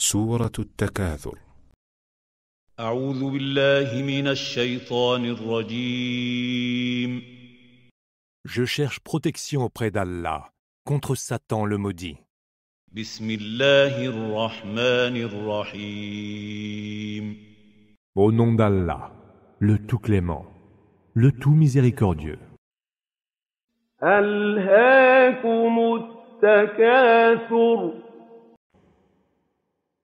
سورة التكاثر أعوذ بالله من الشيطان الرجيم Je cherche protection auprès d'Allah contre Satan le maudit. بسم الله الرحمن Au nom d'Allah, le tout clément, le tout miséricordieux. ألهاكم takathur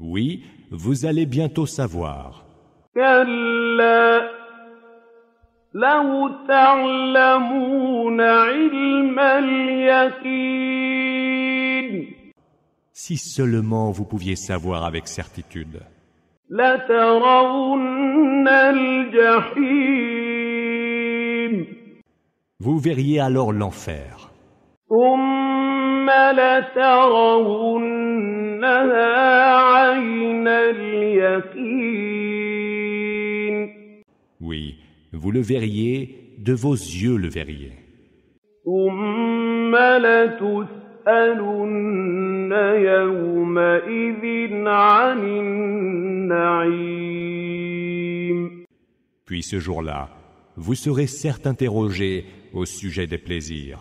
Oui, vous allez bientôt savoir. Si seulement vous pouviez savoir avec certitude. Vous verriez alors l'enfer. Oui, vous le verriez, de vos yeux le verriez. Puis ce jour-là, vous serez certes interrogé au sujet des plaisirs.